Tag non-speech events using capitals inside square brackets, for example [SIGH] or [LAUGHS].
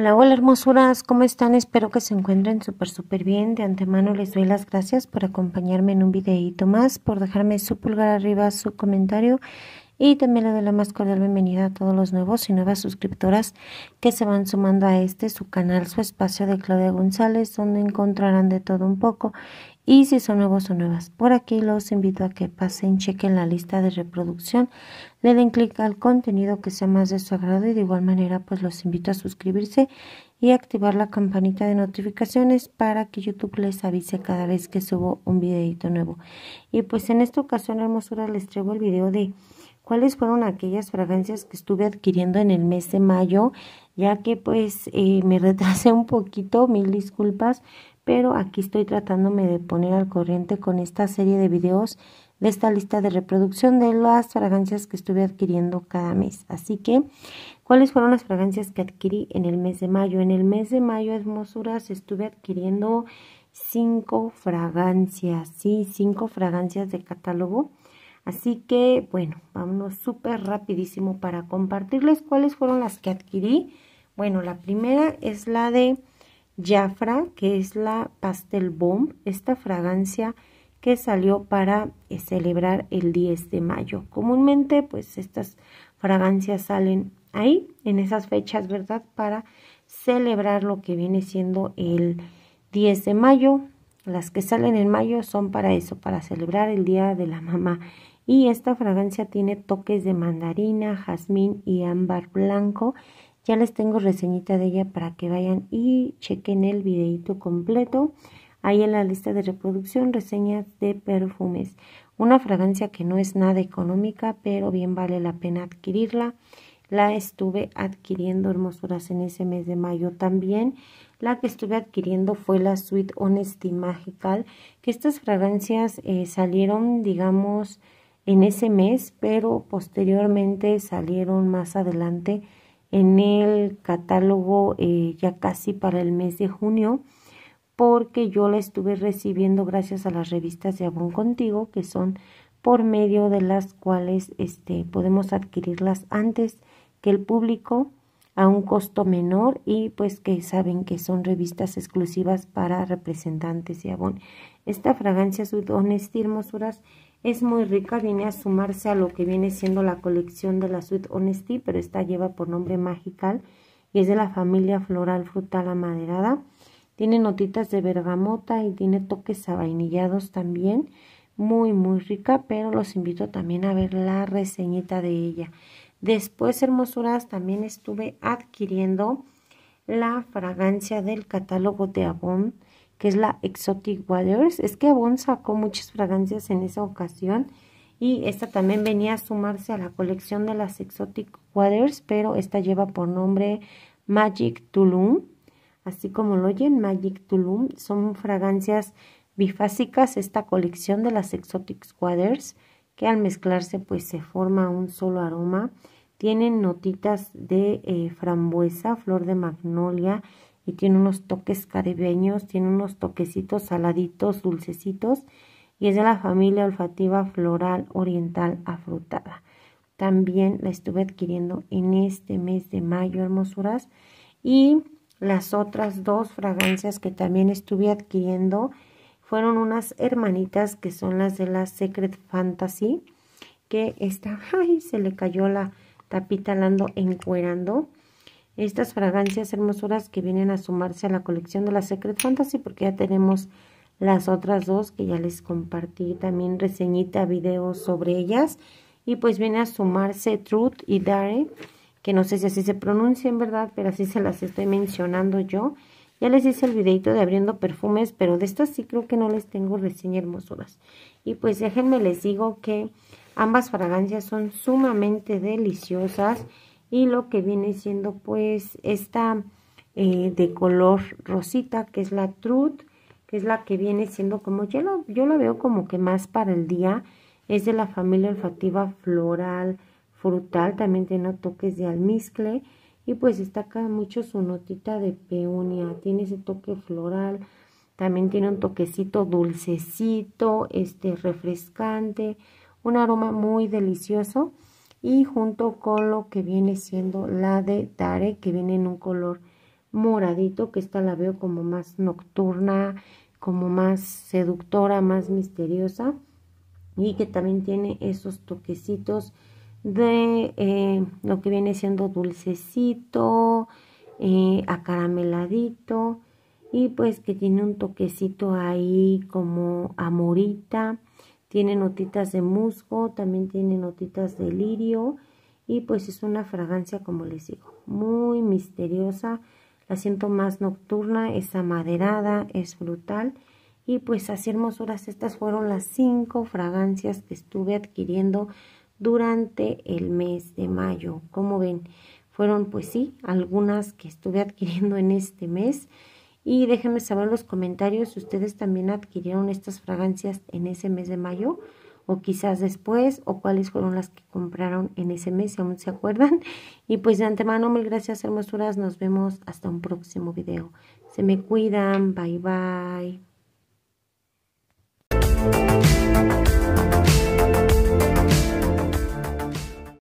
Hola, hola hermosuras, ¿cómo están? Espero que se encuentren súper, súper bien. De antemano les doy las gracias por acompañarme en un videíto más, por dejarme su pulgar arriba, su comentario y también le doy la más cordial bienvenida a todos los nuevos y nuevas suscriptoras que se van sumando a este, su canal, su espacio de Claudia González, donde encontrarán de todo un poco y si son nuevos o nuevas por aquí, los invito a que pasen, chequen la lista de reproducción, le den clic al contenido que sea más de su agrado y de igual manera pues los invito a suscribirse y activar la campanita de notificaciones para que YouTube les avise cada vez que subo un videito nuevo. Y pues en esta ocasión, hermosura, les traigo el video de cuáles fueron aquellas fragancias que estuve adquiriendo en el mes de mayo, ya que pues eh, me retrasé un poquito, mil disculpas, pero aquí estoy tratándome de poner al corriente con esta serie de videos de esta lista de reproducción de las fragancias que estuve adquiriendo cada mes. Así que, ¿cuáles fueron las fragancias que adquirí en el mes de mayo? En el mes de mayo, hermosuras, estuve adquiriendo cinco fragancias, sí, cinco fragancias de catálogo. Así que, bueno, vámonos súper rapidísimo para compartirles cuáles fueron las que adquirí. Bueno, la primera es la de Jafra, que es la Pastel Bomb, esta fragancia que salió para eh, celebrar el 10 de mayo. Comúnmente, pues estas fragancias salen ahí, en esas fechas, ¿verdad? Para celebrar lo que viene siendo el 10 de mayo. Las que salen en mayo son para eso, para celebrar el Día de la Mamá. Y esta fragancia tiene toques de mandarina, jazmín y ámbar blanco ya les tengo reseñita de ella para que vayan y chequen el videito completo. Ahí en la lista de reproducción, reseñas de perfumes. Una fragancia que no es nada económica, pero bien vale la pena adquirirla. La estuve adquiriendo hermosuras en ese mes de mayo también. La que estuve adquiriendo fue la Sweet Honesty Magical, que estas fragancias eh, salieron, digamos, en ese mes, pero posteriormente salieron más adelante en el catálogo eh, ya casi para el mes de junio porque yo la estuve recibiendo gracias a las revistas de Abón Contigo que son por medio de las cuales este, podemos adquirirlas antes que el público a un costo menor y pues que saben que son revistas exclusivas para representantes de Abón Esta fragancia, su y hermosuras es muy rica, viene a sumarse a lo que viene siendo la colección de la Suite Honesty, pero esta lleva por nombre Magical y es de la familia floral frutal amaderada. Tiene notitas de bergamota y tiene toques avainillados también. Muy, muy rica, pero los invito también a ver la reseñita de ella. Después, hermosuras, también estuve adquiriendo la fragancia del catálogo de Avon que es la Exotic Waters. Es que Avon sacó muchas fragancias en esa ocasión y esta también venía a sumarse a la colección de las Exotic Waters, pero esta lleva por nombre Magic Tulum. Así como lo oyen, Magic Tulum son fragancias bifásicas, esta colección de las Exotic Waters, que al mezclarse pues se forma un solo aroma. Tienen notitas de eh, frambuesa, flor de magnolia, tiene unos toques caribeños, tiene unos toquecitos saladitos, dulcecitos y es de la familia olfativa floral oriental afrutada. También la estuve adquiriendo en este mes de mayo, hermosuras. Y las otras dos fragancias que también estuve adquiriendo fueron unas hermanitas que son las de la Secret Fantasy. Que está, [LAUGHS] ay, se le cayó la tapita, la encuerando estas fragancias hermosuras que vienen a sumarse a la colección de la Secret Fantasy porque ya tenemos las otras dos que ya les compartí también reseñita, videos sobre ellas y pues viene a sumarse Truth y Dare que no sé si así se pronuncia en verdad pero así se las estoy mencionando yo ya les hice el videito de abriendo perfumes pero de estas sí creo que no les tengo reseña hermosuras y pues déjenme les digo que ambas fragancias son sumamente deliciosas y lo que viene siendo pues esta eh, de color rosita que es la Truth que es la que viene siendo como yo, yo la veo como que más para el día es de la familia olfativa floral frutal también tiene toques de almizcle y pues destaca mucho su notita de peonia tiene ese toque floral también tiene un toquecito dulcecito este refrescante un aroma muy delicioso y junto con lo que viene siendo la de Tare que viene en un color moradito que esta la veo como más nocturna como más seductora más misteriosa y que también tiene esos toquecitos de eh, lo que viene siendo dulcecito eh, acarameladito y pues que tiene un toquecito ahí como amorita tiene notitas de musgo, también tiene notitas de lirio y pues es una fragancia, como les digo, muy misteriosa. La siento más nocturna, es amaderada, es brutal. Y pues así hermosuras, estas fueron las cinco fragancias que estuve adquiriendo durante el mes de mayo. Como ven, fueron pues sí, algunas que estuve adquiriendo en este mes. Y déjenme saber en los comentarios si ustedes también adquirieron estas fragancias en ese mes de mayo o quizás después, o cuáles fueron las que compraron en ese mes, si aún se acuerdan. [LAUGHS] Y pues de antemano, mil gracias, hermosuras. Nos vemos hasta un próximo video. Se me cuidan. Bye, bye.